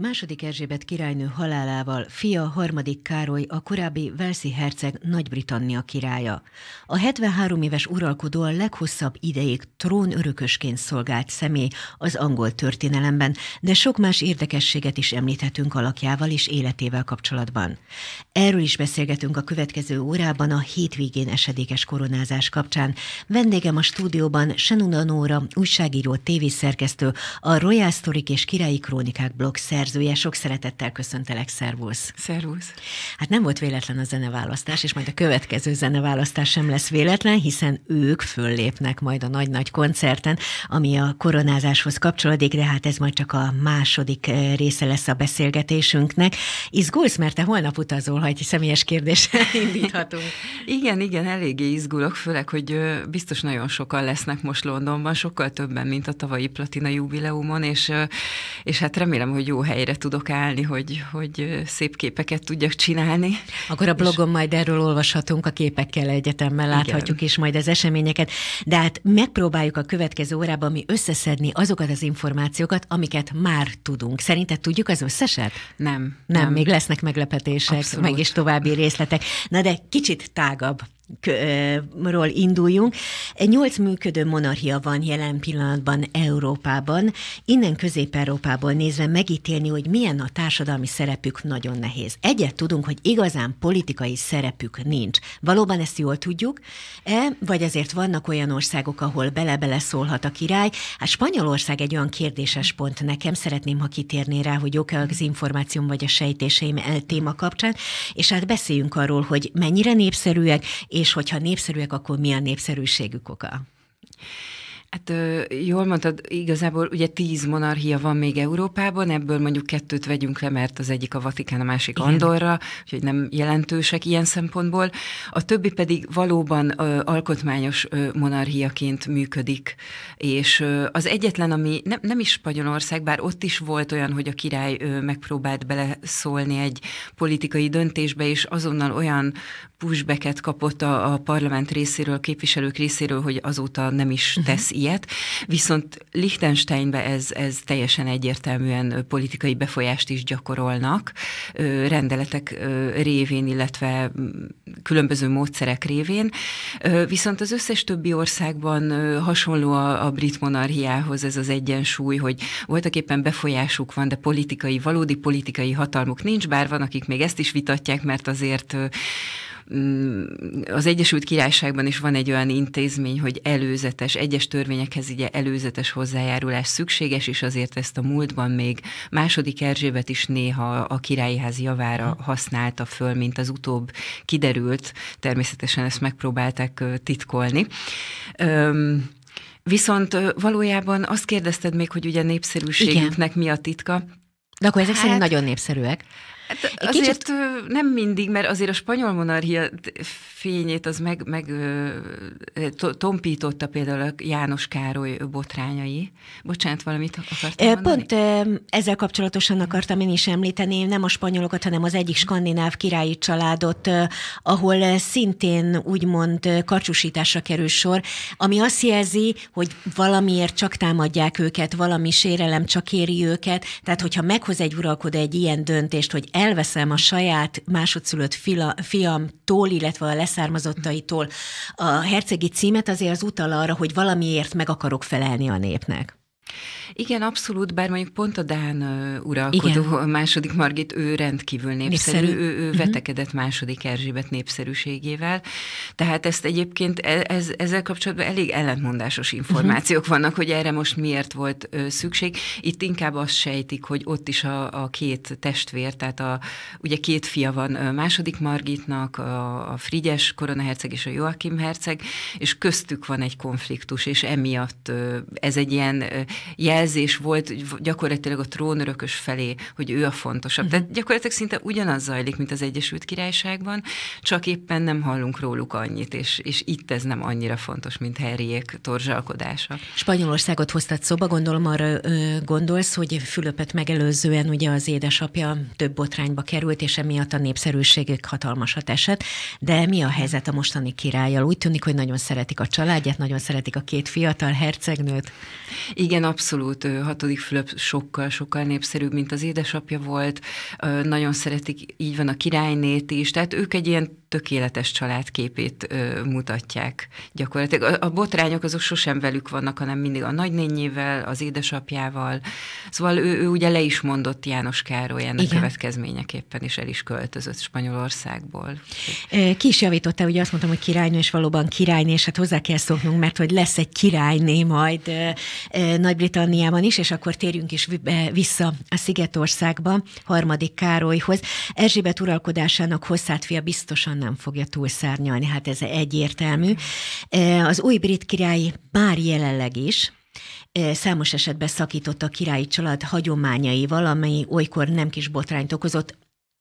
Második Erzsébet királynő halálával fia harmadik Károly a korábbi Velszi herceg Nagy-Britannia királya. A 73 éves uralkodó a leghosszabb ideig trón örökösként szolgált személy az angol történelemben, de sok más érdekességet is említhetünk alakjával és életével kapcsolatban. Erről is beszélgetünk a következő órában a hétvégén esedékes koronázás kapcsán. Vendégem a stúdióban Senuna Nóra, újságíró, tévészerkesztő, a Royal Storik és Királyi Krónikák blog szerzője. Sok szeretettel köszöntelek, szervusz! Szervusz! Hát nem volt véletlen a zeneválasztás, és majd a következő zeneválasztás sem lesz véletlen, hiszen ők föllépnek majd a nagy-nagy koncerten, ami a koronázáshoz kapcsolódik, de hát ez majd csak a második eh, része lesz a beszélgetésünknek. Izgulsz, mert te holnap utazol, ha egy személyes kérdéssel indíthatunk. igen, igen, eléggé izgulok, főleg, hogy biztos nagyon sokan lesznek most Londonban, sokkal többen, mint a tavalyi platina jubileumon, és, és hát remélem, hogy jó hely helyre tudok állni, hogy, hogy szép képeket tudjak csinálni. Akkor a blogon és... majd erről olvashatunk, a képekkel egyetemmel láthatjuk is majd az eseményeket. De hát megpróbáljuk a következő órában mi összeszedni azokat az információkat, amiket már tudunk. Szerinted tudjuk az összeset? Nem. Nem, nem. még lesznek meglepetések, Abszolút. meg is további részletek. Na de kicsit tágabb ról induljunk. Nyolc működő monarchia van jelen pillanatban Európában. Innen Közép-Európából nézve megítélni, hogy milyen a társadalmi szerepük nagyon nehéz. Egyet tudunk, hogy igazán politikai szerepük nincs. Valóban ezt jól tudjuk, e, vagy azért vannak olyan országok, ahol bele-bele szólhat a király. Hát Spanyolország egy olyan kérdéses pont nekem, szeretném, ha kitérné rá, hogy oké az információm vagy a sejtéseim el téma kapcsán, és hát beszéljünk arról, hogy mennyire népszerűek, és hogyha népszerűek, akkor mi a népszerűségük oka. Hát jól mondtad, igazából ugye tíz monarchia van még Európában, ebből mondjuk kettőt vegyünk le, mert az egyik a Vatikán, a másik Igen. Andorra, úgyhogy nem jelentősek ilyen szempontból. A többi pedig valóban ö, alkotmányos ö, monarchiaként működik, és ö, az egyetlen, ami nem, nem is Spanyolország, bár ott is volt olyan, hogy a király ö, megpróbált beleszólni egy politikai döntésbe, és azonnal olyan pushbacket kapott a, a parlament részéről, képviselők részéről, hogy azóta nem is mhm. tesz ilyet, viszont Liechtensteinben ez, ez teljesen egyértelműen politikai befolyást is gyakorolnak, rendeletek révén, illetve különböző módszerek révén, viszont az összes többi országban hasonló a, a brit monarchiához ez az egyensúly, hogy voltak éppen befolyásuk van, de politikai, valódi politikai hatalmuk nincs, bár van, akik még ezt is vitatják, mert azért Mm, az Egyesült Királyságban is van egy olyan intézmény, hogy előzetes, egyes törvényekhez ugye előzetes hozzájárulás szükséges, és azért ezt a múltban még második Erzsébet is néha a királyház javára hm. használta föl, mint az utóbb kiderült. Természetesen ezt megpróbálták titkolni. Viszont valójában azt kérdezted még, hogy ugye népszerűségünknek Igen. mi a titka. De akkor ezek hát, szerint nagyon népszerűek. Hát Egy azért kicsit... nem mindig, mert azért a spanyol monarchia fényét az meg, meg tompította például a János Károly botrányai. Bocsánat, valamit akartam mondani? Pont ezzel kapcsolatosan akartam én is említeni, nem a spanyolokat, hanem az egyik skandináv királyi családot, ahol szintén úgymond karcsúsításra kerül sor, ami azt jelzi, hogy valamiért csak támadják őket, valami sérelem csak éri őket, tehát hogyha meghoz egy uralkodó egy ilyen döntést, hogy elveszem a saját másodszülött fila, fiamtól, illetve a leszármazottaitól a hercegi címet, azért az utal arra, hogy valamiért meg akarok felelni a népnek. Igen, abszolút, bár mondjuk pont a Dán uh, uralkodó Igen. második Margit, ő rendkívül népszerű, népszerű. ő, ő uh-huh. vetekedett második Erzsébet népszerűségével, tehát ezt egyébként e, ez, ezzel kapcsolatban elég ellentmondásos információk uh-huh. vannak, hogy erre most miért volt uh, szükség. Itt inkább azt sejtik, hogy ott is a, a két testvér, tehát a, ugye két fia van uh, második Margitnak, a, a Frigyes koronaherceg és a Joachim herceg, és köztük van egy konfliktus, és emiatt ez egy ilyen jelzés volt gyakorlatilag a trónörökös felé, hogy ő a fontosabb. Tehát mhm. gyakorlatilag szinte ugyanaz zajlik, mint az Egyesült Királyságban, csak éppen nem hallunk róluk annyit, és, és itt ez nem annyira fontos, mint Harryék torzsalkodása. Spanyolországot hoztad szóba, gondolom arra ö, gondolsz, hogy Fülöpet megelőzően ugye az édesapja több botrányba került, és emiatt a népszerűségük hatalmasat esett, de mi a helyzet a mostani királlyal? Úgy tűnik, hogy nagyon szeretik a családját, nagyon szeretik a két fiatal hercegnőt. Igen, abszolút hatodik Fülöp sokkal, sokkal népszerűbb, mint az édesapja volt, nagyon szeretik, így van a királynét is, tehát ők egy ilyen tökéletes családképét ö, mutatják gyakorlatilag. A, a botrányok azok sosem velük vannak, hanem mindig a nagynényével, az édesapjával. Szóval ő, ő ugye le is mondott János Károly ennek Igen. következményeképpen, és el is költözött Spanyolországból. Ki is javította, ugye azt mondtam, hogy királynő, és valóban királynő, és hát hozzá kell szoknunk, mert hogy lesz egy királyné majd Nagy-Britanniában is, és akkor térjünk is vissza a Szigetországba, harmadik Károlyhoz. Erzsébet uralkodásának hosszát fia biztosan nem fogja túlszárnyalni, hát ez egyértelmű. Az új brit király bár jelenleg is, számos esetben szakított a királyi család hagyományaival, amely olykor nem kis botrányt okozott,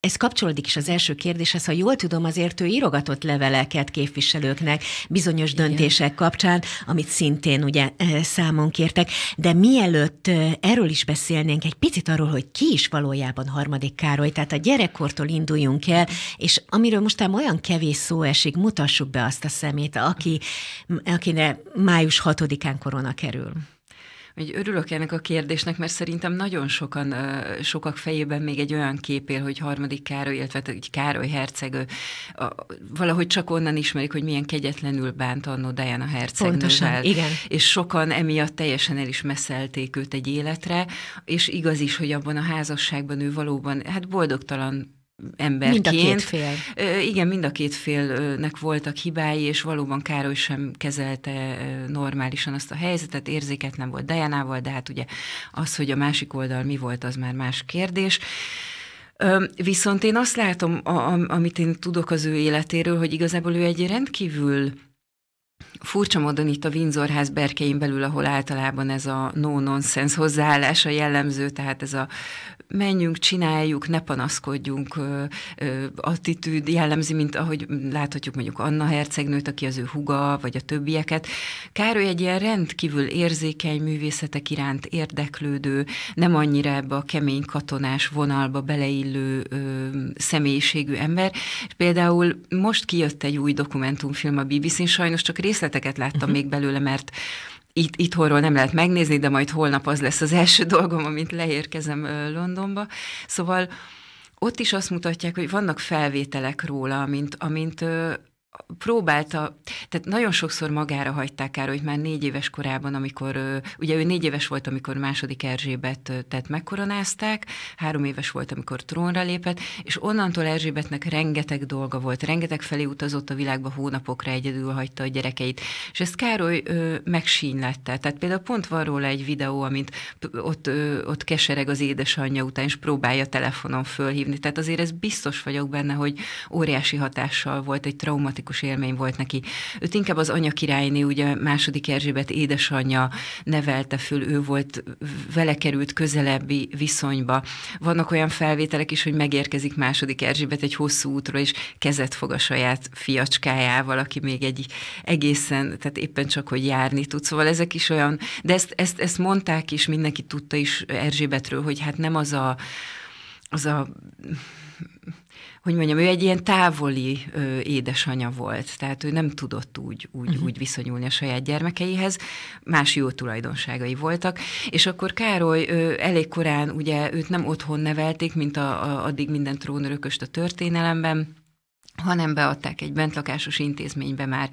ez kapcsolódik is az első kérdéshez, ha jól tudom, azért ő írogatott leveleket képviselőknek bizonyos Igen. döntések kapcsán, amit szintén ugye eh, számon kértek. De mielőtt eh, erről is beszélnénk, egy picit arról, hogy ki is valójában harmadik Károly, tehát a gyerekkortól induljunk el, és amiről mostán olyan kevés szó esik, mutassuk be azt a szemét, aki, akine május 6-án korona kerül. Úgy örülök ennek a kérdésnek, mert szerintem nagyon sokan, sokak fejében még egy olyan kép él, hogy harmadik Károly, illetve hát egy Károly hercegő, a, valahogy csak onnan ismerik, hogy milyen kegyetlenül bánt annó Diana hercegnővel. Pontosan, igen. És sokan emiatt teljesen el is messzelték őt egy életre, és igaz is, hogy abban a házasságban ő valóban, hát boldogtalan emberként. Mind a két fél. Igen, mind a két félnek voltak hibái, és valóban Károly sem kezelte normálisan azt a helyzetet, érzéket nem volt Dejánával, de hát ugye az, hogy a másik oldal mi volt, az már más kérdés. Viszont én azt látom, amit én tudok az ő életéről, hogy igazából ő egy rendkívül Furcsa módon itt a Vinzorház berkein belül, ahol általában ez a no-nonsense a jellemző, tehát ez a menjünk, csináljuk, ne panaszkodjunk ö, ö, attitűd jellemzi, mint ahogy láthatjuk mondjuk Anna hercegnőt, aki az ő huga, vagy a többieket. Károly egy ilyen rendkívül érzékeny művészetek iránt érdeklődő, nem annyira ebbe a kemény katonás vonalba beleillő ö, személyiségű ember. Például most kijött egy új dokumentumfilm a BBC-n, sajnos csak rész részleteket láttam még belőle, mert itt, itthonról nem lehet megnézni, de majd holnap az lesz az első dolgom, amint leérkezem Londonba. Szóval ott is azt mutatják, hogy vannak felvételek róla, amint, amint próbálta, tehát nagyon sokszor magára hagyták hogy már négy éves korában, amikor, ugye ő négy éves volt, amikor második Erzsébet tehát megkoronázták, három éves volt, amikor trónra lépett, és onnantól Erzsébetnek rengeteg dolga volt, rengeteg felé utazott a világba, hónapokra egyedül hagyta a gyerekeit, és ezt Károly ö, megsínylette. Tehát például pont van róla egy videó, amint ott, ö, ott kesereg az édesanyja után, és próbálja telefonon fölhívni. Tehát azért ez biztos vagyok benne, hogy óriási hatással volt egy traumatikus fantasztikus élmény volt neki. Őt inkább az anya királyné, ugye második Erzsébet édesanyja nevelte föl, ő volt, vele került közelebbi viszonyba. Vannak olyan felvételek is, hogy megérkezik második Erzsébet egy hosszú útról, és kezet fog a saját fiacskájával, aki még egy egészen, tehát éppen csak, hogy járni tud. Szóval ezek is olyan, de ezt, ezt, ezt mondták is, mindenki tudta is Erzsébetről, hogy hát nem az a az a hogy mondjam, ő egy ilyen távoli ö, édesanya volt, tehát ő nem tudott úgy, úgy, uh-huh. úgy viszonyulni a saját gyermekeihez, más jó tulajdonságai voltak, és akkor Károly ö, elég korán, ugye őt nem otthon nevelték, mint a, a, addig minden trónörököst a történelemben, hanem beadták egy bentlakásos intézménybe már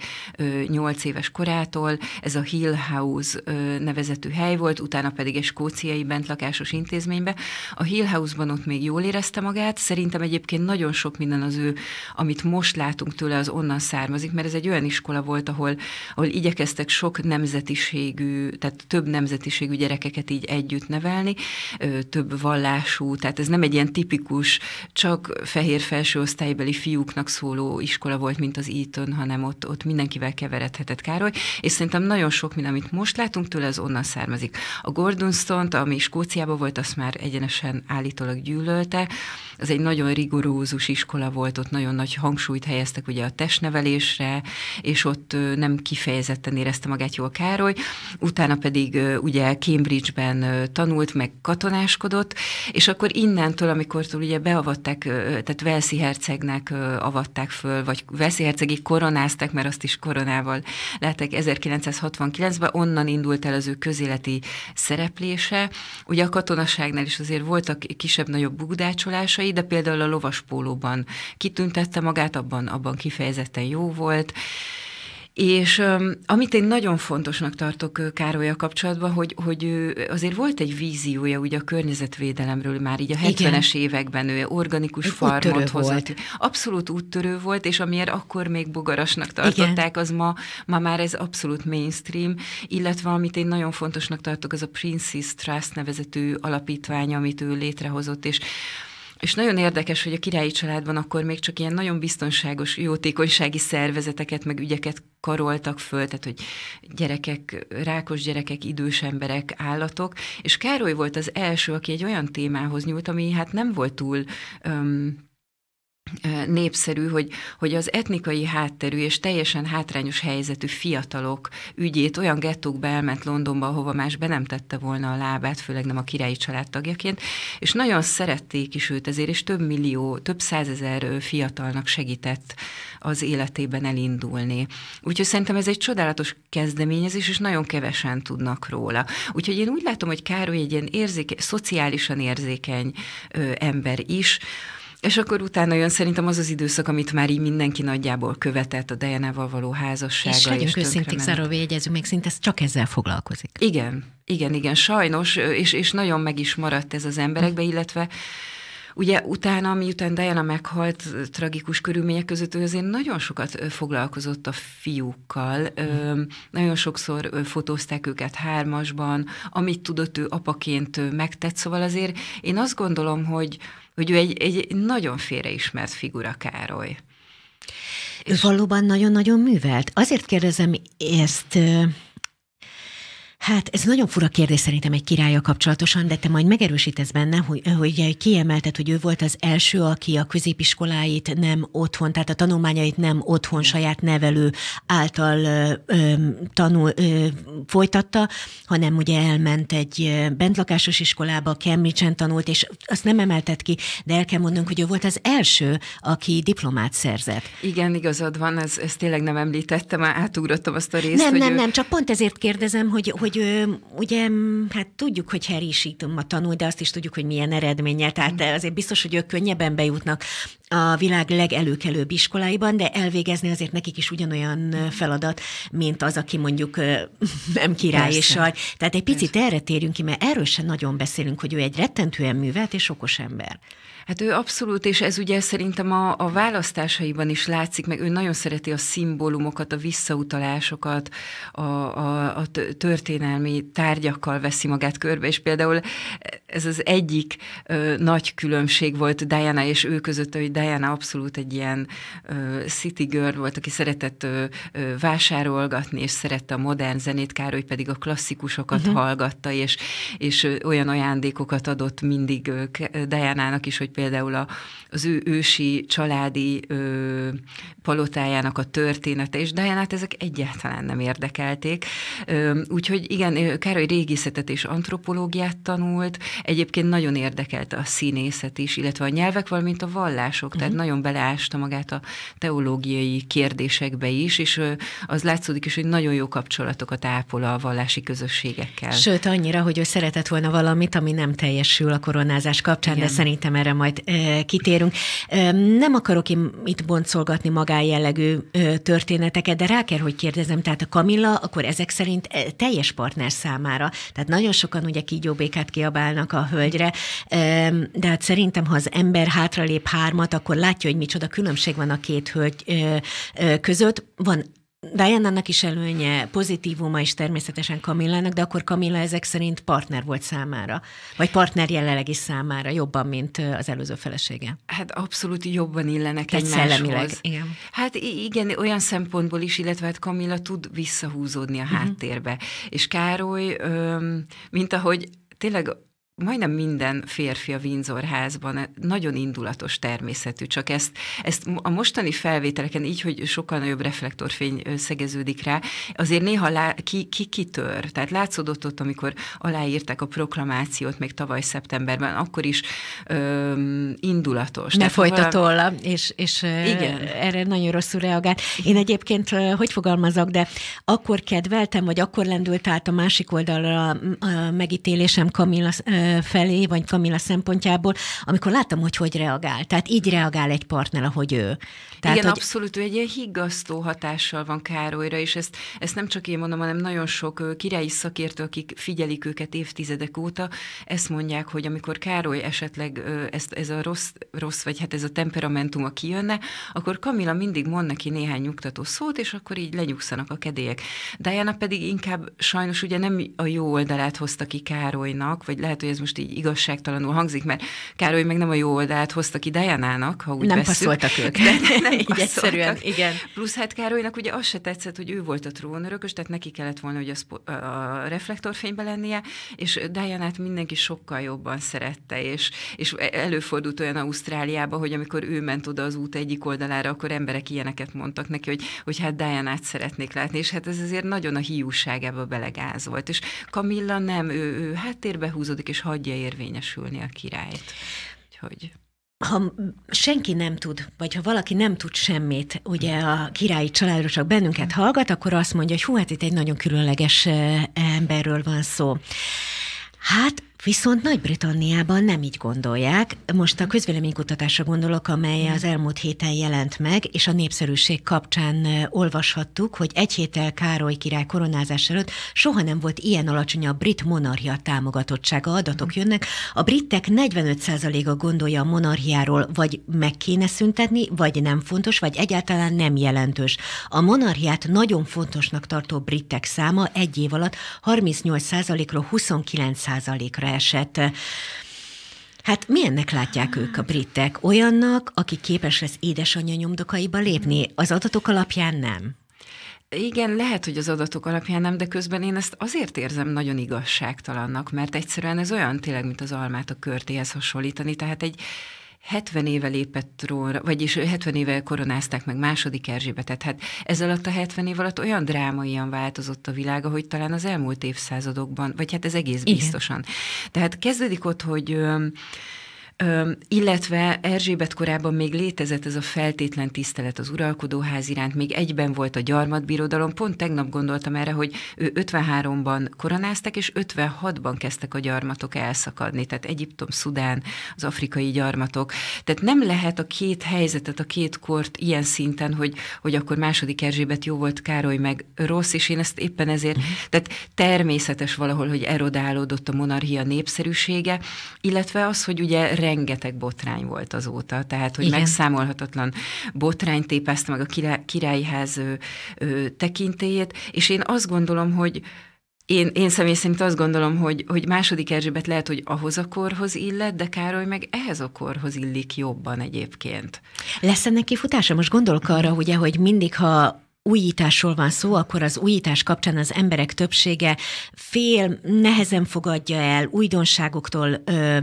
nyolc éves korától. Ez a Hill House ö, nevezetű hely volt, utána pedig egy skóciai bentlakásos intézménybe. A Hill House-ban ott még jól érezte magát, szerintem egyébként nagyon sok minden az ő, amit most látunk tőle, az onnan származik, mert ez egy olyan iskola volt, ahol, ahol igyekeztek sok nemzetiségű, tehát több nemzetiségű gyerekeket így együtt nevelni, ö, több vallású, tehát ez nem egy ilyen tipikus, csak fehér felső osztálybeli fiúknak szóló iskola volt, mint az Eton, hanem ott, ott mindenkivel keveredhetett Károly, és szerintem nagyon sok minden, amit most látunk tőle, az onnan származik. A Gordonstont, ami Skóciában volt, azt már egyenesen állítólag gyűlölte, az egy nagyon rigorózus iskola volt, ott nagyon nagy hangsúlyt helyeztek ugye a testnevelésre, és ott nem kifejezetten érezte magát jól Károly, utána pedig ugye Cambridge-ben tanult, meg katonáskodott, és akkor innentől, amikor ugye beavatták, tehát Velszi hercegnek avat adták föl, vagy veszélyhercegi koronáztak, mert azt is koronával látták 1969-ben, onnan indult el az ő közéleti szereplése. Ugye a katonaságnál is azért voltak kisebb-nagyobb bugdácsolásai, de például a lovaspólóban kitüntette magát, abban, abban kifejezetten jó volt. És amit én nagyon fontosnak tartok Károlya kapcsolatban, hogy, hogy azért volt egy víziója ugye a környezetvédelemről már így a 70-es években ő organikus egy farmot hozott. Volt. Abszolút úttörő volt, és amiért akkor még bogarasnak tartották, Igen. az ma, ma már ez abszolút mainstream, illetve amit én nagyon fontosnak tartok, az a Princess Trust nevezetű alapítvány, amit ő létrehozott, és és nagyon érdekes, hogy a királyi családban akkor még csak ilyen nagyon biztonságos jótékonysági szervezeteket, meg ügyeket karoltak föl, tehát hogy gyerekek, rákos gyerekek, idős emberek, állatok, és Károly volt az első, aki egy olyan témához nyúlt, ami hát nem volt túl... Um, népszerű, hogy, hogy az etnikai hátterű és teljesen hátrányos helyzetű fiatalok ügyét olyan gettókba elment Londonba, hova más be nem tette volna a lábát, főleg nem a királyi család tagjaként, és nagyon szerették is őt ezért, és több millió, több százezer fiatalnak segített az életében elindulni. Úgyhogy szerintem ez egy csodálatos kezdeményezés, és nagyon kevesen tudnak róla. Úgyhogy én úgy látom, hogy Károly egy ilyen érzéke, szociálisan érzékeny ö, ember is, és akkor utána jön szerintem az az időszak, amit már így mindenki nagyjából követett, a Dejenával való házassága. És legyünk őszintén, Zárovi, jegyezünk, még szinte csak ezzel foglalkozik. Igen, igen, igen, sajnos, és, és nagyon meg is maradt ez az emberekbe, illetve Ugye utána, miután Diana meghalt tragikus körülmények között, ő azért nagyon sokat foglalkozott a fiúkkal, mm. nagyon sokszor fotózták őket hármasban, amit tudott ő apaként megtett, szóval azért én azt gondolom, hogy hogy ő egy, egy nagyon félreismert figura Károly. Ő és valóban nagyon-nagyon művelt. Azért kérdezem ezt, Hát ez nagyon fura kérdés szerintem egy királya kapcsolatosan, de te majd megerősítesz benne, hogy, hogy kiemelted, hogy ő volt az első, aki a középiskoláit nem otthon, tehát a tanulmányait nem otthon saját nevelő által ö, tanul, ö, folytatta, hanem ugye elment egy bentlakásos iskolába, Cambridge-en tanult, és azt nem emeltet ki, de el kell mondanunk, hogy ő volt az első, aki diplomát szerzett. Igen, igazad van, ez ezt tényleg nem említettem, átugrottam azt a részt. Nem, hogy nem, ő... nem, csak pont ezért kérdezem, hogy, hogy hogy ö, ugye, hát tudjuk, hogy Harry a tanul, de azt is tudjuk, hogy milyen eredménnyel. Tehát mm. azért biztos, hogy ők könnyebben bejutnak a világ legelőkelőbb iskoláiban, de elvégezni azért nekik is ugyanolyan feladat, mint az, aki mondjuk nem király Persze. és saj. Tehát egy picit Persze. erre térjünk ki, mert erről sem nagyon beszélünk, hogy ő egy rettentően művelt és okos ember. Hát ő abszolút, és ez ugye szerintem a, a választásaiban is látszik, meg ő nagyon szereti a szimbólumokat, a visszautalásokat, a, a, a történelmi tárgyakkal veszi magát körbe, és például ez az egyik ö, nagy különbség volt Diana és ő között, hogy Diana abszolút egy ilyen ö, city girl volt, aki szeretett ö, ö, vásárolgatni, és szerette a modern zenét, Károly pedig a klasszikusokat uh-huh. hallgatta, és, és olyan ajándékokat adott mindig Dianának is, hogy például a, az ő ősi családi ö, palotájának a története, és Dianát ezek egyáltalán nem érdekelték. Ö, úgyhogy igen, Károly régészetet és antropológiát tanult, egyébként nagyon érdekelte a színészet is, illetve a nyelvek, valamint a vallások, uh-huh. tehát mhm. nagyon beleásta magát a teológiai kérdésekbe is, és ö, az látszódik is, hogy nagyon jó kapcsolatokat ápol a vallási közösségekkel. Sőt, annyira, hogy ő szeretett volna valamit, ami nem teljesül a koronázás kapcsán, igen. de szerintem erre majd kitérünk. Nem akarok én itt boncolgatni magájellegű történeteket, de rá kell, hogy kérdezem, tehát a Kamilla akkor ezek szerint teljes partner számára. Tehát nagyon sokan ugye kígyóbékát kiabálnak a hölgyre, de hát szerintem, ha az ember hátralép hármat, akkor látja, hogy micsoda különbség van a két hölgy között. Van Diana-nak is előnye, pozitívuma is természetesen Kamillának, de akkor Kamilla ezek szerint partner volt számára, vagy partner jelenlegi számára, jobban, mint az előző felesége. Hát abszolút jobban illenek Tehát egymáshoz. szellemileg, igen. Hát igen, olyan szempontból is, illetve hát Kamilla tud visszahúzódni a mhm. háttérbe. Uh-huh. És Károly, mint ahogy tényleg majdnem minden férfi a Windsor házban e, nagyon indulatos természetű, csak ezt, ezt a mostani felvételeken így, hogy sokkal nagyobb reflektorfény szegeződik rá, azért néha lá, ki, ki kitör. Tehát látszódott ott, amikor aláírták a proklamációt még tavaly szeptemberben, akkor is öm, indulatos. Ne folyta tolla, és, és igen. erre nagyon rosszul reagált. Én egyébként, hogy fogalmazok, de akkor kedveltem, vagy akkor lendült át a másik oldalra a megítélésem Kamilla felé, vagy Kamila szempontjából, amikor láttam, hogy hogy reagál. Tehát így reagál egy partner, ahogy ő. Tehát, Igen, hogy... abszolút, ő egy ilyen higgasztó hatással van Károlyra, és ezt, ezt nem csak én mondom, hanem nagyon sok királyi szakértő, akik figyelik őket évtizedek óta, ezt mondják, hogy amikor Károly esetleg ezt, ez a rossz, rossz, vagy hát ez a temperamentuma kijönne, akkor Kamila mindig mond neki néhány nyugtató szót, és akkor így lenyugszanak a kedélyek. Diana pedig inkább sajnos ugye nem a jó oldalát hozta ki Károlynak, vagy lehet, hogy ez most így igazságtalanul hangzik, mert Károly meg nem a jó oldalt hozta ki diana ha úgy Nem veszük, passzoltak ők. De nem így egyszerűen, igen. Plusz hát Károlynak ugye az se tetszett, hogy ő volt a trónörökös, tehát neki kellett volna hogy a, szpo- a reflektorfénybe lennie, és Dianát mindenki sokkal jobban szerette, és, és előfordult olyan Ausztráliában, hogy amikor ő ment oda az út egyik oldalára, akkor emberek ilyeneket mondtak neki, hogy, hogy hát Dianát szeretnék látni, és hát ez azért nagyon a hiúságába belegázolt. És Kamilla nem, ő, ő háttérbe húzódik, és hagyja érvényesülni a királyt. Úgyhogy ha senki nem tud, vagy ha valaki nem tud semmit, ugye a királyi családról csak bennünket mm. hallgat, akkor azt mondja, hogy hú, hát itt egy nagyon különleges eh, emberről van szó. Hát Viszont Nagy-Britanniában nem így gondolják. Most a közvéleménykutatásra gondolok, amely mm. az elmúlt héten jelent meg, és a népszerűség kapcsán olvashattuk, hogy egy héttel Károly király koronázás előtt soha nem volt ilyen alacsony a brit monarchia támogatottsága, adatok mm. jönnek. A britek 45%-a gondolja a monarchiáról, vagy meg kéne szüntetni, vagy nem fontos, vagy egyáltalán nem jelentős. A monarchiát nagyon fontosnak tartó britek száma egy év alatt 38%-ról 29%-ra leesett. Hát milyennek látják ők a britek? Olyannak, aki képes lesz édesanyja nyomdokaiba lépni? Az adatok alapján nem? Igen, lehet, hogy az adatok alapján nem, de közben én ezt azért érzem nagyon igazságtalannak, mert egyszerűen ez olyan tényleg, mint az almát a körtéhez hasonlítani, tehát egy 70 éve lépett róla, vagyis 70 éve koronázták meg második Erzsébetet. Hát ez alatt a 70 év alatt olyan drámaian változott a világ, ahogy talán az elmúlt évszázadokban, vagy hát ez egész biztosan. Igen. Tehát kezdődik ott, hogy illetve Erzsébet korában még létezett ez a feltétlen tisztelet az uralkodóház iránt, még egyben volt a gyarmatbirodalom, pont tegnap gondoltam erre, hogy ő 53-ban koronáztak, és 56-ban kezdtek a gyarmatok elszakadni, tehát Egyiptom, Szudán, az afrikai gyarmatok. Tehát nem lehet a két helyzetet, a két kort ilyen szinten, hogy, hogy akkor második Erzsébet jó volt, Károly meg rossz, és én ezt éppen ezért, mhm. tehát természetes valahol, hogy erodálódott a monarchia népszerűsége, illetve az, hogy ugye rengeteg botrány volt azóta, tehát hogy Igen. megszámolhatatlan botrány tépezte meg a király, királyház ő, tekintélyét, és én azt gondolom, hogy én, én személy szerint azt gondolom, hogy, hogy második Erzsébet lehet, hogy ahhoz a korhoz illet, de Károly meg ehhez a korhoz illik jobban egyébként. Lesz ennek kifutása? Most gondolok arra, ugye, hogy mindig, ha újításról van szó, akkor az újítás kapcsán az emberek többsége fél, nehezen fogadja el, újdonságoktól ö,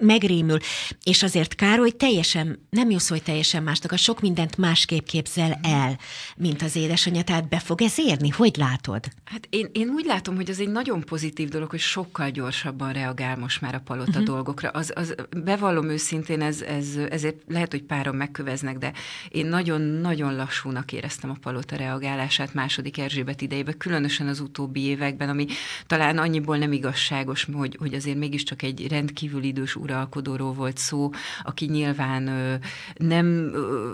megrémül, és azért Károly teljesen, nem jó szó, hogy teljesen másnak, a sok mindent másképp képzel el, mint az édesanyja, tehát be fog ez érni? Hogy látod? Hát én, én úgy látom, hogy az egy nagyon pozitív dolog, hogy sokkal gyorsabban reagál most már a palota uh-huh. dolgokra. Az, az, bevallom őszintén, ez, ez, ezért lehet, hogy párom megköveznek, de én nagyon-nagyon lassúnak éreztem a palota reagálását második Erzsébet idejében, különösen az utóbbi években, ami talán annyiból nem igazságos, hogy, hogy azért mégiscsak egy rendkívül idős uralkodóról volt szó, aki nyilván ö, nem ö,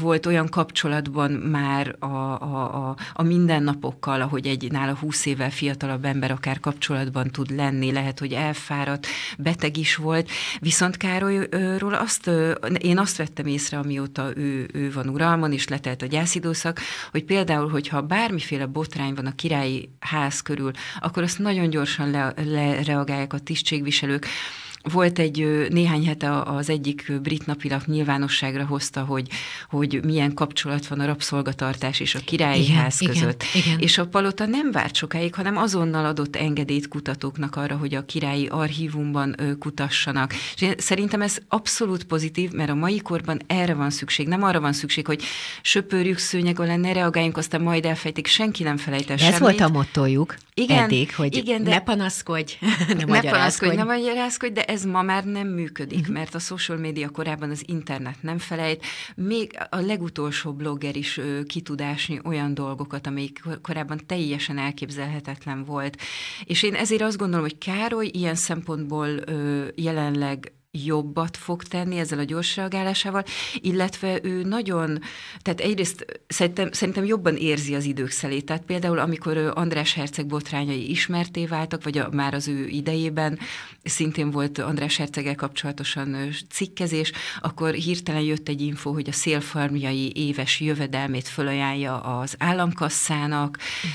volt olyan kapcsolatban már a, a, a, a mindennapokkal, ahogy egy nála húsz évvel fiatalabb ember akár kapcsolatban tud lenni, lehet, hogy elfáradt, beteg is volt, viszont Károlyról azt, ö, én azt vettem észre, amióta ő, ő van uralmon, és letelt a gyászidő, időszak, hogy például, hogyha bármiféle botrány van a királyi ház körül, akkor azt nagyon gyorsan le, reagálják a tisztségviselők, volt egy néhány hete az egyik brit napilap nyilvánosságra hozta, hogy, hogy milyen kapcsolat van a rabszolgatartás és a királyi igen, ház között. Igen, igen. És a palota nem várt sokáig, hanem azonnal adott engedélyt kutatóknak arra, hogy a királyi archívumban kutassanak. És szerintem ez abszolút pozitív, mert a mai korban erre van szükség. Nem arra van szükség, hogy söpörjük szőnyeg alá, ne reagáljunk, aztán majd elfejtik, senki nem felejt el semmit. Ez volt a mottojuk igen, eddig, hogy igen, de ne panaszkodj, ne, ne panaszkodj, ne magyarázkodj, de ez ma már nem működik, mhm. mert a social média korában az internet nem felejt. Még a legutolsó blogger is ö, ki tud ásni olyan dolgokat, amelyik korábban teljesen elképzelhetetlen volt. És én ezért azt gondolom, hogy Károly ilyen szempontból ö, jelenleg jobbat fog tenni ezzel a gyors reagálásával, illetve ő nagyon, tehát egyrészt szerintem, szerintem jobban érzi az idők szelét. Tehát például, amikor András Herceg botrányai ismerté váltak, vagy a, már az ő idejében szintén volt András Herceggel kapcsolatosan cikkezés, akkor hirtelen jött egy info, hogy a szélfarmjai éves jövedelmét fölajánlja az államkasszának, mm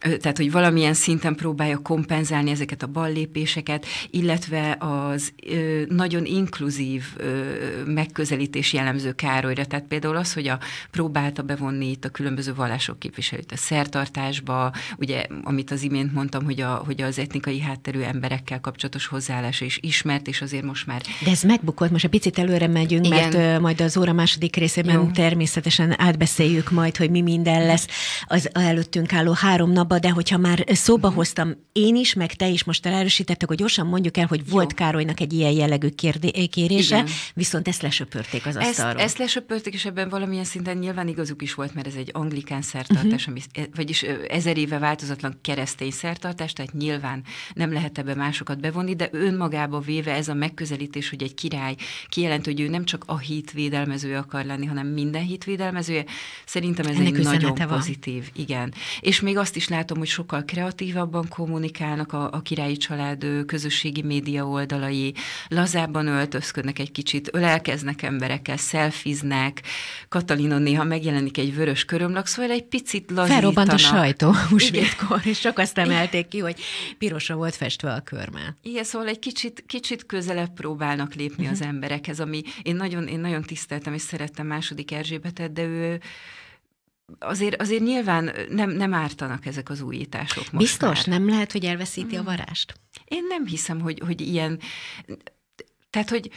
tehát hogy valamilyen szinten próbálja kompenzálni ezeket a ballépéseket, illetve az ö, nagyon inkluzív ö, megközelítés jellemző Károlyra, tehát például az, hogy a próbálta bevonni itt a különböző vallások képviselőt a szertartásba, ugye, amit az imént mondtam, hogy, a, hogy az etnikai hátterű emberekkel kapcsolatos hozzáállása is ismert, és azért most már... De ez megbukott, most egy picit előre megyünk, Igen. mert ö, majd az óra második részében Jó. természetesen átbeszéljük majd, hogy mi minden lesz az előttünk álló három nap abba, de hogyha már szóba uh-huh. hoztam én is, meg te is most elerősítettek, hogy gyorsan mondjuk el, hogy volt Jó. Károlynak egy ilyen jellegű kérdé- eh, kérése, Igen. viszont ezt lesöpörték az asztalról. Ezt, ezt lesöpörték, és ebben valamilyen szinten nyilván igazuk is volt, mert ez egy anglikán mhm. szertartás, uh-huh. ami, eh, vagyis ezer éve változatlan keresztény szertartás, tehát nyilván nem lehet ebbe másokat bevonni, de önmagába véve ez a megközelítés, hogy egy király kijelent, hogy ő nem csak a hit védelmezője akar lenni, hanem minden hit védelmezője, szerintem ez Ennek egy nagyon van. pozitív. Igen. És még azt is lát, látom, hogy sokkal kreatívabban kommunikálnak a, a királyi család közösségi média oldalai, lazábban öltözködnek egy kicsit, ölelkeznek emberekkel, szelfiznek, Katalinon néha megjelenik egy vörös körömlak, szóval egy picit lazítanak. Felrobbant a sajtó húsvétkor, és csak azt emelték ki, hogy pirosra volt festve a körme. Igen, szóval egy kicsit, kicsit közelebb próbálnak lépni uh-huh. az mhm. emberekhez, ami én nagyon, én nagyon tiszteltem és szerettem második Erzsébetet, de ő azért, azért nyilván nem, nem ártanak ezek az újítások most Biztos? Már. Nem lehet, hogy elveszíti hmm. a varást? Én nem hiszem, hogy, hogy ilyen... Tehát, hogy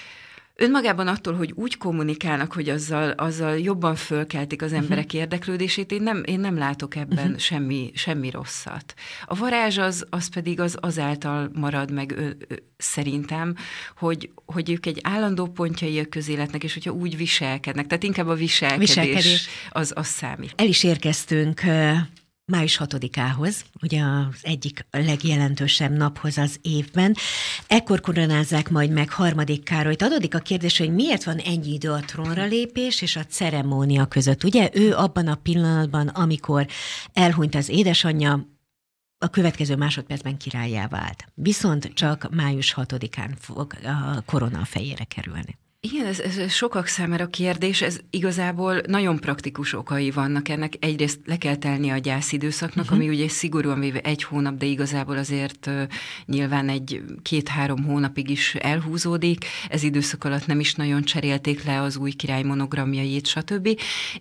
Önmagában attól, hogy úgy kommunikálnak, hogy azzal, azzal jobban fölkeltik az emberek uh-huh. érdeklődését, én nem, én nem látok ebben uh-huh. semmi, semmi rosszat. A varázs az, az pedig az azáltal marad meg ő, ő, szerintem, hogy, hogy ők egy állandó pontjai a közéletnek, és hogyha úgy viselkednek, tehát inkább a viselkedés, viselkedés. Az, az számít. El is érkeztünk május 6-ához, ugye az egyik legjelentősebb naphoz az évben. Ekkor koronázzák majd meg harmadik Károlyt. Adódik a kérdés, hogy miért van ennyi idő a trónra lépés és a ceremónia között. Ugye ő abban a pillanatban, amikor elhunyt az édesanyja, a következő másodpercben királyjá vált. Viszont csak május 6-án fog a korona a fejére kerülni. Igen, ez, ez sokak számára kérdés, ez igazából nagyon praktikus okai vannak ennek. Egyrészt le kell telni a gyász időszaknak, uh-huh. Mhm. ami ugye szigorúan véve egy hónap, de igazából azért uh, nyilván egy két-három hónapig is elhúzódik. Ez időszak alatt nem is nagyon cserélték le az új király monogramjait, stb.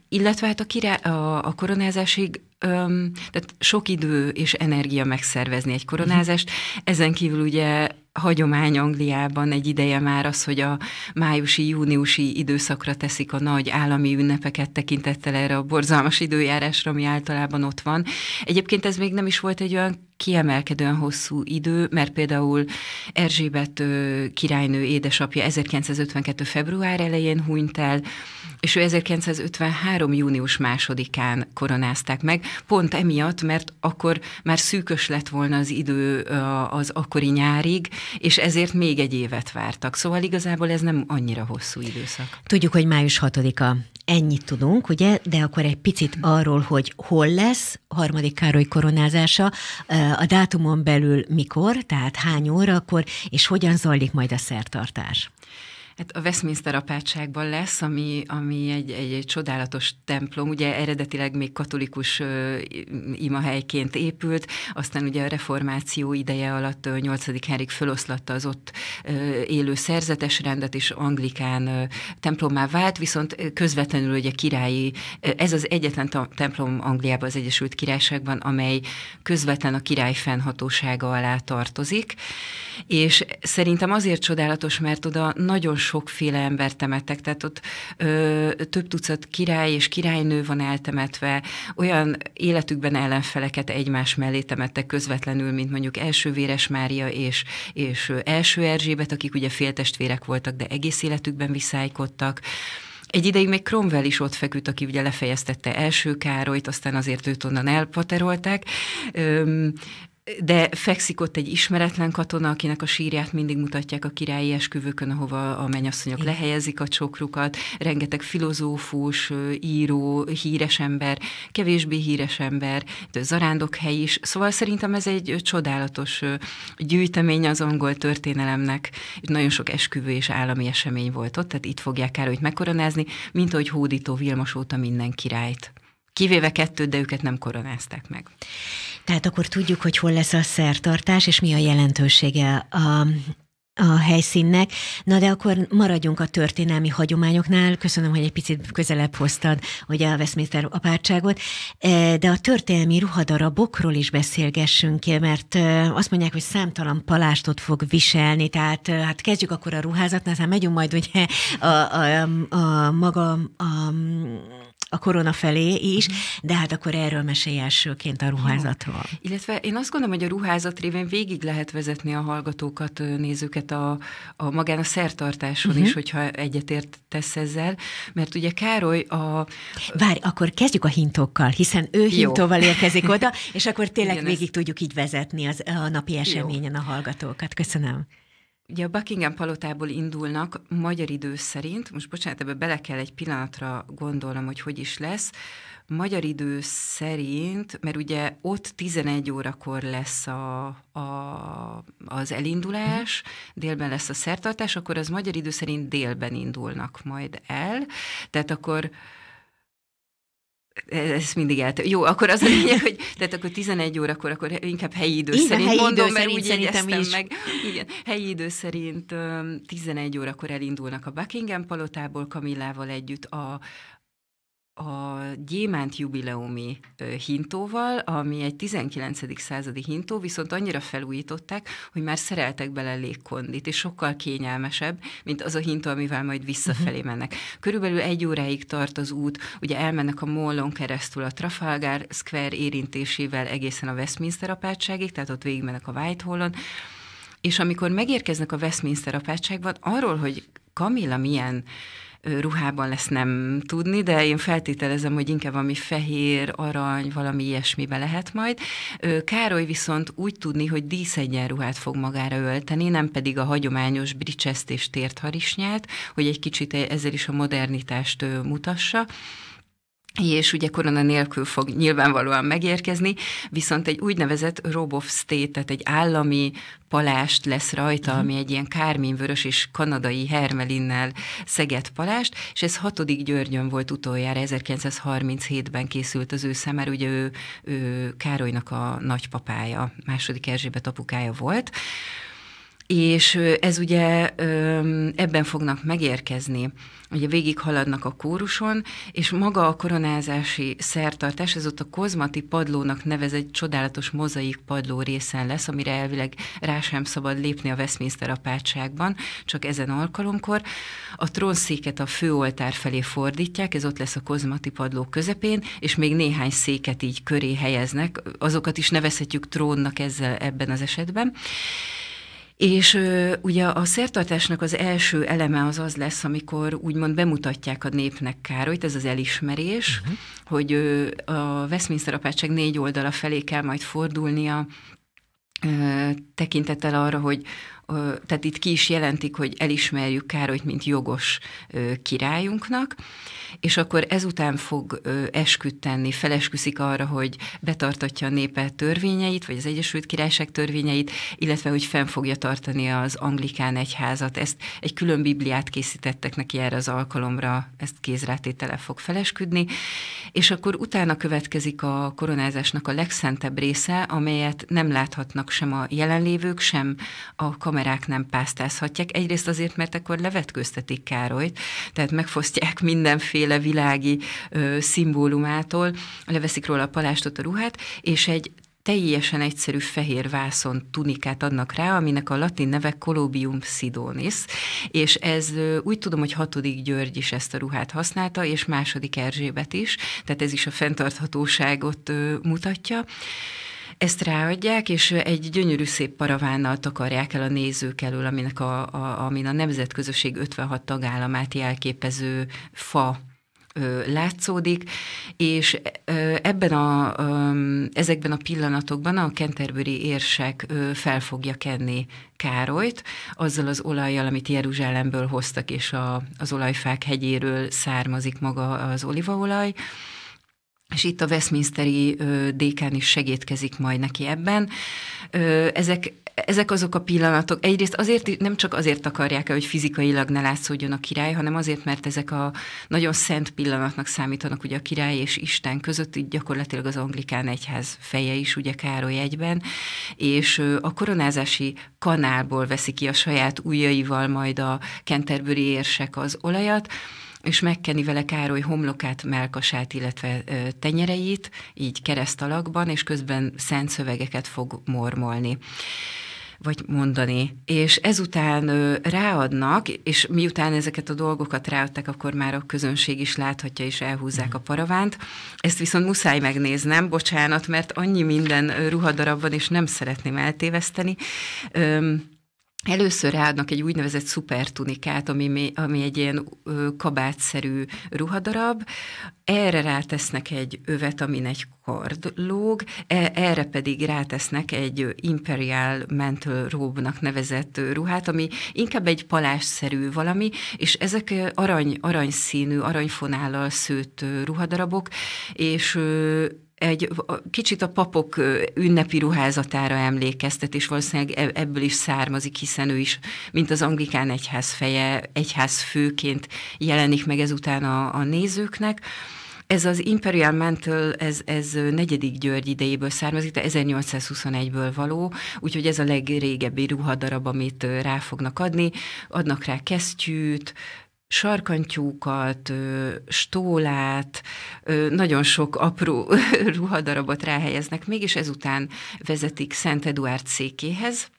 Illetve hát a, király, a, a koronázásig öm, tehát sok idő és energia megszervezni egy koronázást. Mhm. Ezen kívül ugye hagyomány Angliában egy ideje már az, hogy a májusi-júniusi időszakra teszik a nagy állami ünnepeket tekintettel erre a borzalmas időjárásra, ami általában ott van. Egyébként ez még nem is volt egy olyan kiemelkedően hosszú idő, mert például Erzsébet királynő édesapja 1952. február elején hunyt el, és ő 1953. június másodikán koronázták meg, pont emiatt, mert akkor már szűkös lett volna az idő az akkori nyárig, és ezért még egy évet vártak. Szóval igazából ez nem annyira hosszú időszak. Tudjuk, hogy május 6-a. Ennyit tudunk, ugye? De akkor egy picit arról, hogy hol lesz harmadik Károly koronázása, a dátumon belül mikor, tehát hány órakor, és hogyan zajlik majd a szertartás? Hát a Westminster apátságban lesz, ami, ami egy, egy, egy csodálatos templom, ugye eredetileg még katolikus ö, imahelyként épült, aztán ugye a reformáció ideje alatt 8. Henrik föloszlatta az ott ö, élő szerzetes rendet, és anglikán ö, templommá vált, viszont közvetlenül ugye királyi, ez az egyetlen templom Angliában, az Egyesült Királyságban, amely közvetlen a király fennhatósága alá tartozik, és szerintem azért csodálatos, mert oda nagyon sok sokféle embert temettek, tehát ott ö, több tucat király és királynő van eltemetve, olyan életükben ellenfeleket egymás mellé temettek közvetlenül, mint mondjuk első Véres Mária és, és első Erzsébet, akik ugye féltestvérek voltak, de egész életükben visszájkodtak. Egy ideig még Cromwell is ott feküdt, aki ugye lefejeztette első Károlyt, aztán azért őt onnan elpaterolták. Öm, de fekszik ott egy ismeretlen katona, akinek a sírját mindig mutatják a királyi esküvőkön, ahova a mennyasszonyok Igen. lehelyezik a csokrukat, rengeteg filozófus, író, híres ember, kevésbé híres ember, de zarándokhely is. Szóval szerintem ez egy csodálatos gyűjtemény az angol történelemnek. Nagyon sok esküvő és állami esemény volt ott, tehát itt fogják Károlyt megkoronázni, mint ahogy hódító Vilmos óta minden királyt. Kivéve kettőt, de őket nem koronázták meg. Tehát akkor tudjuk, hogy hol lesz a szertartás, és mi a jelentősége a, a helyszínnek. Na de akkor maradjunk a történelmi hagyományoknál. Köszönöm, hogy egy picit közelebb hoztad ugye a Westminster apátságot, e, de a történelmi ruhadarabokról is beszélgessünk, mert e, azt mondják, hogy számtalan palástot fog viselni, tehát e, hát kezdjük akkor a ruházatnál, aztán megyünk majd ugye a, a, a, a maga a a korona felé is, mhm. de hát akkor erről mesélj elsőként a ruházatról. Jó. Illetve én azt gondolom, hogy a ruházat révén végig lehet vezetni a hallgatókat, nézőket a, a magán a szertartáson mm-hmm. is, mhm. hogyha egyetért tesz ezzel, mert ugye Károly a... Várj, akkor kezdjük a hintókkal, hiszen ő hintóval érkezik oda, és akkor tényleg Igen, végig ez... tudjuk így vezetni az, a napi eseményen Jó. a hallgatókat. Köszönöm. Ugye a Buckingham palotából indulnak magyar idő szerint, most bocsánat, ebbe bele kell egy pillanatra gondolnom, hogy hogy is lesz, magyar idő szerint, mert ugye ott 11 órakor lesz a, a, az elindulás, délben lesz a szertartás, akkor az magyar idő szerint délben indulnak majd el, tehát akkor ez mindig el. Jó, akkor az a lényeg, hogy tehát akkor 11 órakor, akkor inkább helyi idő igen, szerint helyi mondom, idő mert szerint úgy szerintem is. meg. Igen, helyi idő szerint 11 órakor elindulnak a Buckingham palotából Kamillával együtt a, a gyémánt jubileumi hintóval, ami egy 19. századi hintó, viszont annyira felújították, hogy már szereltek bele légkondit, és sokkal kényelmesebb, mint az a hintó, amivel majd visszafelé mhm. mennek. Körülbelül egy óráig tart az út, ugye elmennek a Mollon keresztül a Trafalgar Square érintésével egészen a Westminster apátságig, tehát ott végigmennek a Whitehallon, és amikor megérkeznek a Westminster apátságban, arról, hogy Kamilla milyen uh, ruhában lesz nem tudni, de én feltételezem, hogy inkább valami fehér, arany, valami ilyesmibe lehet majd. Károly viszont úgy tudni, hogy díszegyenruhát fog magára ölteni, nem pedig a hagyományos bricseszt és tért harisnyát, hogy egy kicsit ezzel is a modernitást mutassa és ugye korona nélkül fog nyilvánvalóan megérkezni, viszont egy úgynevezett robe of state, tehát egy állami palást lesz rajta, mhm. ami egy ilyen kárminvörös és kanadai hermelinnel szegett palást, és ez hatodik Györgyön volt utoljára, 1937-ben készült az ő számára, ugye ő, ő Károlynak a nagypapája, második Erzsébet apukája volt, és ez ugye ebben fognak megérkezni. Ugye végighaladnak a kóruson, és maga a koronázási szertartás, ez ott a kozmati padlónak nevezett csodálatos mozaik padló részen lesz, amire elvileg rá sem szabad lépni a Westminster apátságban, csak ezen alkalomkor. A trónszéket a főoltár felé fordítják, ez ott lesz a kozmati padló közepén, és még néhány széket így köré helyeznek, azokat is nevezhetjük trónnak ezzel ebben az esetben és ö, ugye a szertartásnak az első eleme az az lesz, amikor úgymond bemutatják a népnek Károlyt, ez az elismerés, uh-huh. hogy ö, a Westminster apátság négy oldala felé kell majd fordulnia, ö, tekintettel arra, hogy ö, tehát itt ki is jelentik, hogy elismerjük Károlyt, mint jogos ö, királyunknak, és akkor ezután fog esküt tenni, felesküszik arra, hogy betartatja a népe törvényeit, vagy az Egyesült Királyság törvényeit, illetve hogy fenn fogja tartani az anglikán egyházat. Ezt egy külön bibliát készítettek neki erre az alkalomra, ezt kézrátétele fog felesküdni, és akkor utána következik a koronázásnak a legszentebb része, amelyet nem láthatnak sem a jelenlévők, sem a kamerák nem pásztázhatják. Egyrészt azért, mert akkor levetkőztetik Károlyt, tehát megfosztják mindenféle mindenféle világi ö, szimbólumától, leveszik róla a palástot, a ruhát, és egy teljesen egyszerű fehér vászon tunikát adnak rá, aminek a latin neve Colobium Sidonis, és ez úgy tudom, hogy hatodik György is ezt a ruhát használta, és második Erzsébet is, tehát ez is a fenntarthatóságot mutatja. Ezt ráadják, és egy gyönyörű szép paravánnal takarják el a nézők elől, aminek a, a, amin a nemzetközösség 56 tagállamát jelképező fa látszódik, és ebben a, ezekben a pillanatokban a kenterbőri érsek fel fogja kenni Károlyt, azzal az olajjal, amit Jeruzsálemből hoztak, és a, az olajfák hegyéről származik maga az olívaolaj, és itt a Westminsteri dékán is segítkezik majd neki ebben. Ezek ezek azok a pillanatok. Egyrészt azért nem csak azért akarják el, hogy fizikailag ne látszódjon a király, hanem azért, mert ezek a nagyon szent pillanatnak számítanak ugye a király és Isten között, így gyakorlatilag az anglikán egyház feje is, ugye Károly egyben, és a koronázási kanálból veszi ki a saját ujjaival majd a Canterbury érsek az olajat, és megkeni vele Károly homlokát, melkasát, illetve tenyereit, így alakban, és közben szent szövegeket fog mormolni vagy mondani. És ezután ö, ráadnak, és miután ezeket a dolgokat ráadtak, akkor már a közönség is láthatja, és elhúzzák a paravánt. Ezt viszont muszáj megnéznem, bocsánat, mert annyi minden ruhadarab van, és nem szeretném eltéveszteni. Öm, Először ráadnak egy úgynevezett szupertunikát, ami, ami egy ilyen kabátszerű ruhadarab, erre rátesznek egy övet, amin egy kard lóg, e, erre pedig rátesznek egy imperial mental robe nevezett ruhát, ami inkább egy palásszerű valami, és ezek arany, aranyszínű, aranyfonállal szőtt ruhadarabok, és egy kicsit a papok ünnepi ruházatára emlékeztet, és valószínűleg e, ebből is származik, hiszen ő is, mint az anglikán egyház feje, egyház főként jelenik meg ezután a, a nézőknek. Ez az Imperial Mantle, ez, ez negyedik György idejéből származik, de 1821-ből való, úgyhogy ez a legrégebbi ruhadarab, amit rá fognak adni. Adnak rá kesztyűt, sarkantyúkat, stólát, nagyon sok apró ruhadarabot ráhelyeznek, mégis ezután vezetik Szent Eduárd székéhez,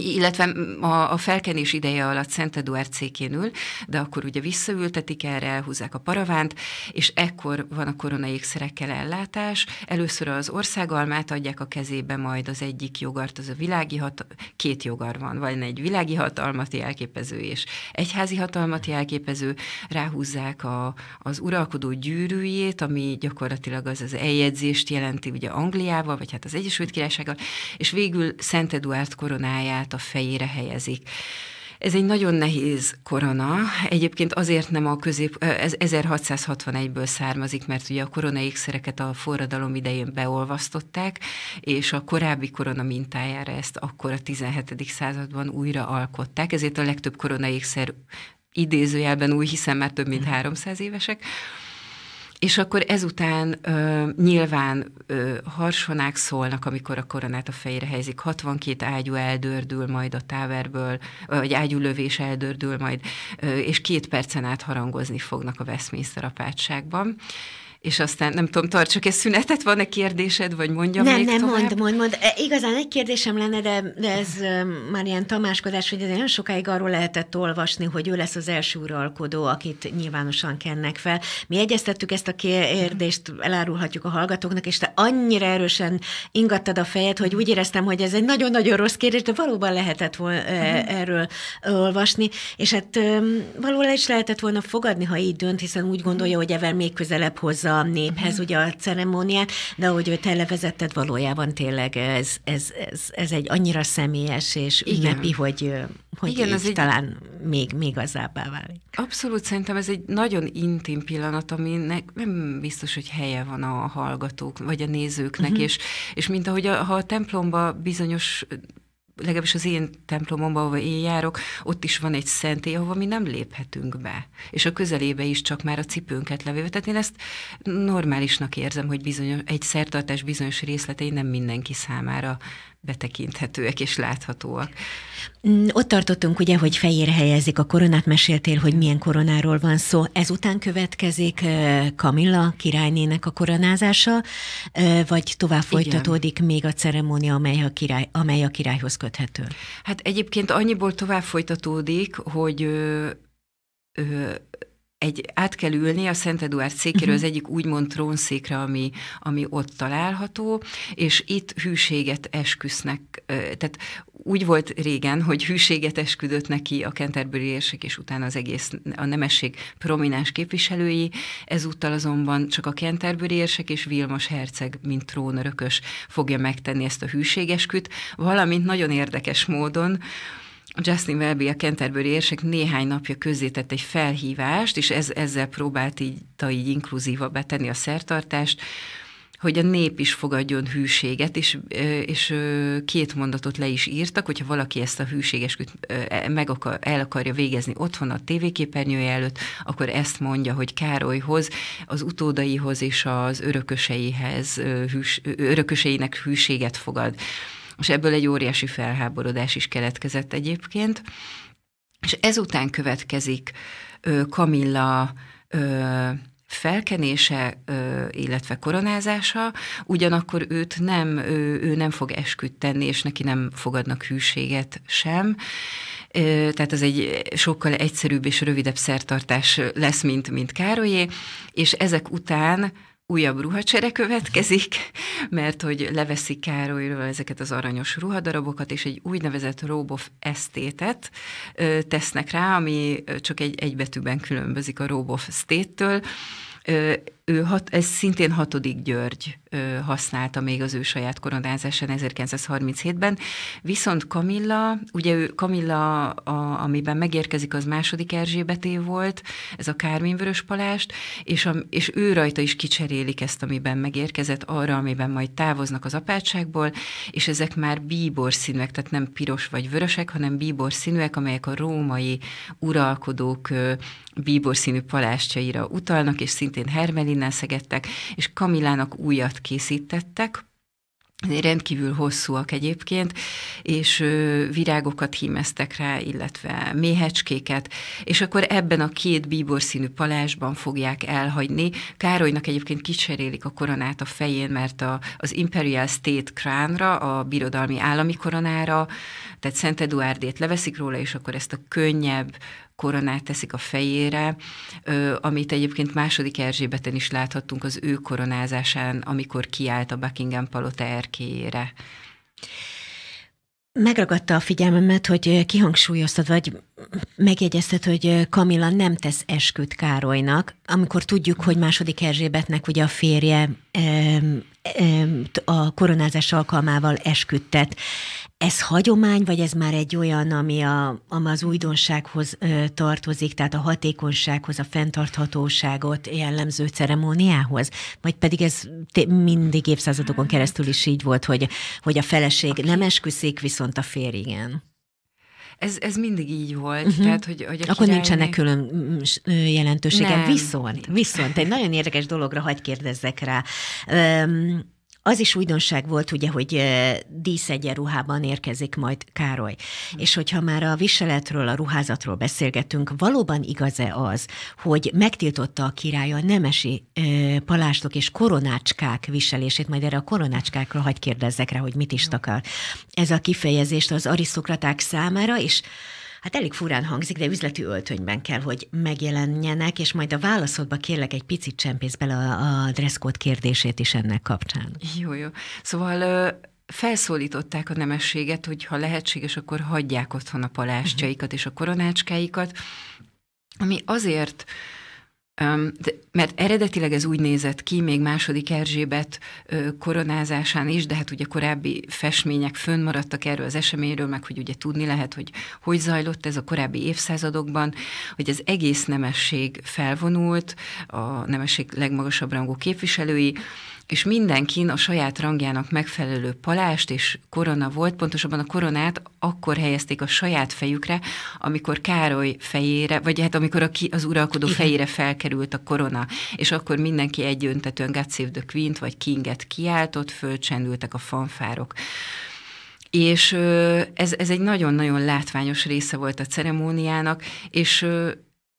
illetve a, a felkenés ideje alatt Szent Eduard székén ül, de akkor ugye visszaültetik erre, elhúzzák a paravánt, és ekkor van a koronaékszerekkel ellátás. Először az országalmát adják a kezébe, majd az egyik jogart, az a világi hat, két jogar van, vagy egy világi hatalmat jelképező és egyházi hatalmat jelképező, ráhúzzák a, az uralkodó gyűrűjét, ami gyakorlatilag az az eljegyzést jelenti ugye Angliával, vagy hát az Egyesült Királysággal, és végül Szent Eduard koronáját a fejére helyezik. Ez egy nagyon nehéz korona. Egyébként azért nem a közép... Ez 1661-ből származik, mert ugye a korona ékszereket a forradalom idején beolvasztották, és a korábbi korona mintájára ezt akkor a 17. században újra alkották, ezért a legtöbb korona ékszer idézőjelben új, hiszen már több mint 300 mhm. évesek, és akkor ezután ö, nyilván ö, harsonák szólnak, amikor a koronát a fejére helyzik. 62 ágyú eldördül majd a táverből, vagy ágyú lövés eldördül majd, ö, és két percen át harangozni fognak a Westminster apátságban és aztán nem tudom, tartsak egy szünetet, van-e kérdésed, vagy mondjam nem, még Nem, nem, mondd, mondd, mond E, igazán egy kérdésem lenne, de, de ez e, már ilyen tamáskodás, hogy azért nem sokáig arról lehetett olvasni, hogy ő lesz az első uralkodó, akit nyilvánosan kennek fel. Mi egyeztettük ezt a kérdést, elárulhatjuk a hallgatóknak, és te annyira erősen ingattad a fejed, hogy úgy éreztem, hogy ez egy nagyon-nagyon rossz kérdés, de valóban lehetett volna e, mhm. erről olvasni, és hát valóban is lehetett volna fogadni, ha így dönt, hiszen úgy gondolja, hogy evel még közelebb hozza a néphez mhm. ugye a ceremóniát, de ahogy őt televezetted, valójában tényleg ez, ez, ez, ez egy annyira személyes és ünnepi, Igen. hogy, hogy Igen, ez egy... talán még, még azábbá válik. Abszolút szerintem ez egy nagyon intim pillanat, aminek nem biztos, hogy helye van a hallgatók, vagy a nézőknek, uh-huh. és, és mint ahogy a, ha a templomba bizonyos legalábbis az én templomomban, ahol én járok, ott is van egy szentély, ahova mi nem léphetünk be. És a közelébe is csak már a cipőnket levéve. Tehát én ezt normálisnak érzem, hogy bizonyos, egy szertartás bizonyos részletei nem mindenki számára betekinthetőek és láthatóak. Mm, ott tartottunk ugye, hogy fejére helyezik a koronát, meséltél, hogy milyen koronáról van szó. Ezután következik Kamilla királynének a koronázása, vagy tovább folytatódik Igen. még a ceremónia, amely a, király, amely a királyhoz köthető? Hát egyébként annyiból tovább folytatódik, hogy ö, ö, egy, át kell ülni a Szent Eduard székéről uh-huh. az mhm. egyik úgymond trónszékre, ami, ami ott található, és itt hűséget esküsznek, tehát úgy volt régen, hogy hűséget esküdött neki a Canterbury érsek, és utána az egész a nemesség prominens képviselői, ezúttal azonban csak a Canterbury érsek és Vilmos herceg, mint trónörökös fogja megtenni ezt a hűségesküt, valamint nagyon érdekes módon Justin Welby, a Canterbury érsek néhány napja közzétett egy felhívást, és ez, ezzel próbált így, így inkluzíva betenni a szertartást, hogy a nép is fogadjon hűséget, és, és két mondatot le is írtak, hogyha valaki ezt a hűségesküt e, meg akar, el akarja végezni otthon a tévéképernyője előtt, akkor ezt mondja, hogy Károlyhoz, az utódaihoz és az örököseihez, hűs, örököseinek hűséget fogad. És ebből egy óriási felháborodás is keletkezett egyébként. És ezután következik ö, Kamilla ö, felkenése, illetve koronázása, ugyanakkor őt nem, ő, ő nem fog esküdteni, és neki nem fogadnak hűséget sem. Tehát ez egy sokkal egyszerűbb és rövidebb szertartás lesz, mint, mint Károlyé, és ezek után újabb ruhacsere következik, mert hogy leveszik Károlyról ezeket az aranyos ruhadarabokat, és egy úgynevezett Róboff esztétet tesznek rá, ami csak egy egybetűben különbözik a Róboff stéttől ő hat, ez szintén hatodik György ö, használta még az ő saját koronázásán 1937-ben, viszont Kamilla, ugye ő, Kamilla, a, amiben megérkezik, az második Erzsébeté volt, ez a Vörös palást, és, a, és ő rajta is kicserélik ezt, amiben megérkezett, arra, amiben majd távoznak az apátságból, és ezek már bíbor színűek, tehát nem piros vagy vörösek, hanem bíbor színűek, amelyek a római uralkodók ö, bíbor színű palástjaira utalnak, és szintén hermeli innen szegettek, és Kamilának újat készítettek, rendkívül hosszúak egyébként, és virágokat hímeztek rá, illetve méhecskéket, és akkor ebben a két bíbor színű palásban fogják elhagyni. Károlynak egyébként kicserélik a koronát a fején, mert a, az Imperial State kránra, a birodalmi állami koronára, tehát Szent Eduárdét leveszik róla, és akkor ezt a könnyebb, koronát teszik a fejére, amit egyébként második Erzsébeten is láthattunk az ő koronázásán, amikor kiállt a Buckingham palota erkéjére. Megragadta a figyelmemet, hogy kihangsúlyoztad, vagy megjegyezted, hogy Kamila nem tesz esküt Károlynak, amikor tudjuk, hogy második Erzsébetnek ugye a férje a koronázás alkalmával esküdtet. Ez hagyomány, vagy ez már egy olyan, ami, a, ami az újdonsághoz tartozik, tehát a hatékonysághoz, a fenntarthatóságot jellemző ceremóniához? Vagy pedig ez mindig évszázadokon keresztül is így volt, hogy, hogy a feleség nem esküszik, viszont a férj igen? Ez, ez mindig így volt. Uh-huh. Tehát, hogy, hogy a Akkor királynek... nincsenek külön mm, jelentősége. Nem. Viszont, viszont egy nagyon érdekes dologra hagyj kérdezzek rá. Um, az is újdonság volt, ugye, hogy díszegyenruhában érkezik majd Károly. Mm. És hogyha már a viseletről, a ruházatról beszélgetünk, valóban igaz-e az, hogy megtiltotta a király a nemesi ö, palástok és koronácskák viselését, majd erre a koronácskákra hagy kérdezzek rá, hogy mit is hm. takar. Ez a kifejezést az arisztokraták számára, és hát elég furán hangzik, de üzleti öltönyben kell, hogy megjelenjenek, és majd a válaszodba kérlek egy picit csempész bele a, a dresscode kérdését is ennek kapcsán. Jó, jó. Szóval felszólították a nemességet, hogy ha lehetséges, akkor hagyják otthon a palástjaikat uh-huh. és a koronácskáikat, ami azért de, mert eredetileg ez úgy nézett ki, még második Erzsébet koronázásán is, de hát ugye korábbi festmények fönnmaradtak erről az eseményről, meg hogy ugye tudni lehet, hogy hogy zajlott ez a korábbi évszázadokban, hogy az egész nemesség felvonult, a nemesség legmagasabb rangú képviselői, és mindenkin a saját rangjának megfelelő palást és korona volt, pontosabban a koronát akkor helyezték a saját fejükre, amikor Károly fejére, vagy hát amikor a ki, az uralkodó Igen. fejére felkerült a korona, és akkor mindenki egyöntetően God Save the Queen-t vagy Kinget kiáltott, fölcsendültek a fanfárok. És ez, ez egy nagyon-nagyon látványos része volt a ceremóniának, és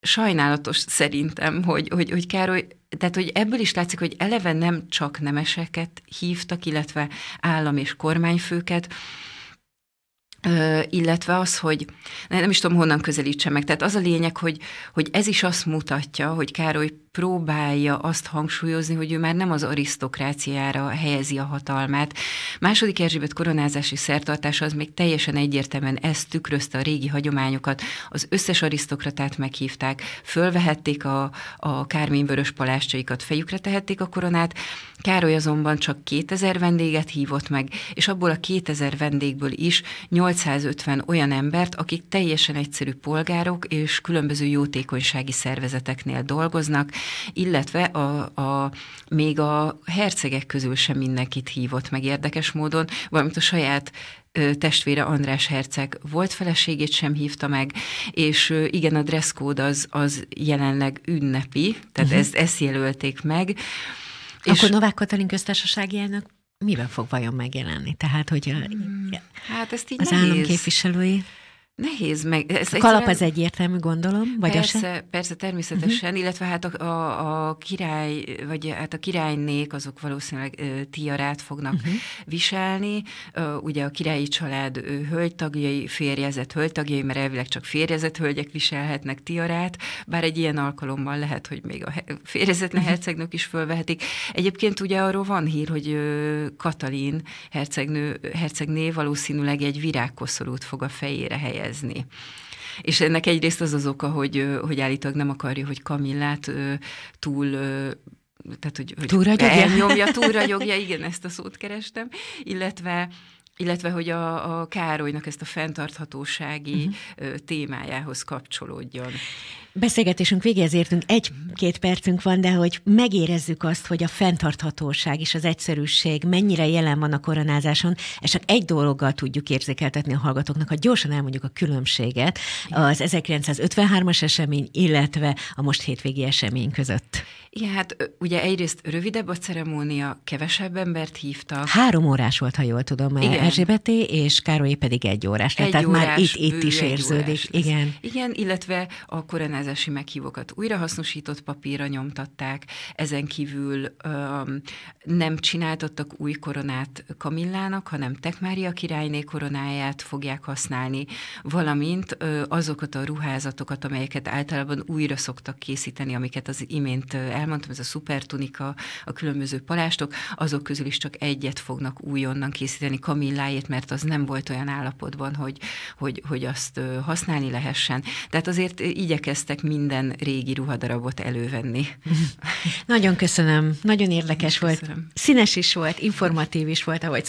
sajnálatos szerintem, hogy, hogy, hogy Károly tehát, hogy ebből is látszik, hogy eleve nem csak nemeseket hívtak, illetve állam és kormányfőket, illetve az, hogy nem is tudom, honnan közelítsem meg. Tehát az a lényeg, hogy, hogy ez is azt mutatja, hogy Károly próbálja azt hangsúlyozni, hogy ő már nem az arisztokráciára helyezi a hatalmát. Második Erzsébet koronázási szertartása az még teljesen egyértelműen ezt tükrözte a régi hagyományokat. Az összes arisztokratát meghívták, fölvehették a, a kárményvörös palástjaikat, fejükre tehették a koronát. Károly azonban csak 2000 vendéget hívott meg, és abból a 2000 vendégből is 850 olyan embert, akik teljesen egyszerű polgárok és különböző jótékonysági szervezeteknél dolgoznak, illetve a, a, még a hercegek közül sem mindenkit hívott meg érdekes módon, valamint a saját testvére András Herceg volt feleségét sem hívta meg, és igen, a dresszkód az, az jelenleg ünnepi, tehát uh-huh. ezt, ezt jelölték meg. Akkor és... Novák Katalin köztársasági elnök miben fog vajon megjelenni? Tehát, hogy a, hmm, hát ezt így az nehéz. államképviselői... Nehéz meg. Ez a kalap az egyértelmű, gondolom, vagy persze, se? Persze, természetesen, uh-huh. illetve hát a, a, a király, vagy hát a királynék azok valószínűleg ö, tiarát fognak uh-huh. viselni. Ö, ugye a királyi család ö, hölgytagjai, férjezett hölgytagjai, mert elvileg csak férjezett hölgyek viselhetnek tiarát, bár egy ilyen alkalommal lehet, hogy még a férjezetlen uh-huh. hercegnők is fölvehetik. Egyébként ugye arról van hír, hogy ö, Katalin hercegnő, hercegné valószínűleg egy virágkoszorút fog a fejére helyezni helyezni. És ennek egyrészt az az oka, hogy, hogy állítólag nem akarja, hogy Kamillát túl tehát, hogy, hogy elnyomja, túlragyogja, igen, ezt a szót kerestem, illetve illetve hogy a, a Károlynak ezt a fenntarthatósági uh-huh. témájához kapcsolódjon. Beszélgetésünk végéhez értünk, egy-két percünk van, de hogy megérezzük azt, hogy a fenntarthatóság és az egyszerűség mennyire jelen van a koronázáson, és csak egy dologgal tudjuk érzékeltetni a hallgatóknak, ha gyorsan elmondjuk a különbséget az 1953-as esemény, illetve a most hétvégi esemény között. Igen, hát ugye egyrészt rövidebb a ceremónia, kevesebb embert hívtak. Három órás volt, ha jól tudom, eh, Igen. Erzsébeté, és Károly pedig egy órás. Egy tehát órás, már itt, itt is érződik. Igen. Igen, illetve a koronázási meghívókat újrahasznosított papírra nyomtatták, ezen kívül um, nem csináltattak új koronát Kamillának, hanem Tekmária királyné koronáját fogják használni, valamint uh, azokat a ruházatokat, amelyeket általában újra szoktak készíteni, amiket az imént uh, elmondtam, ez a szupertunika, a különböző palástok, azok közül is csak egyet fognak újonnan készíteni kamilláért, mert az nem volt olyan állapotban, hogy, hogy, hogy azt használni lehessen. Tehát azért igyekeztek minden régi ruhadarabot elővenni. Nagyon köszönöm, nagyon érdekes köszönöm. volt. Színes is volt, informatív is volt, ahogy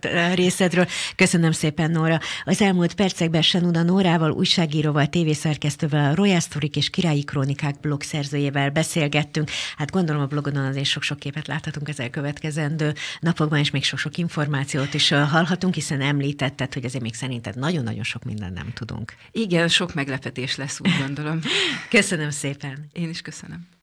a részedről. Köszönöm szépen, Nóra. Az elmúlt percekben Senuda Nórával, újságíróval, tévészerkesztővel, Royal Story és Királyi Krónikák blog szerzőjével beszélgettünk. Hát gondolom a blogodon azért sok-sok képet láthatunk az elkövetkezendő napokban, és még sok-sok információt is hallhatunk, hiszen említetted, hogy azért még szerinted nagyon-nagyon sok mindent nem tudunk. Igen, sok meglepetés lesz, úgy gondolom. köszönöm szépen. Én is köszönöm.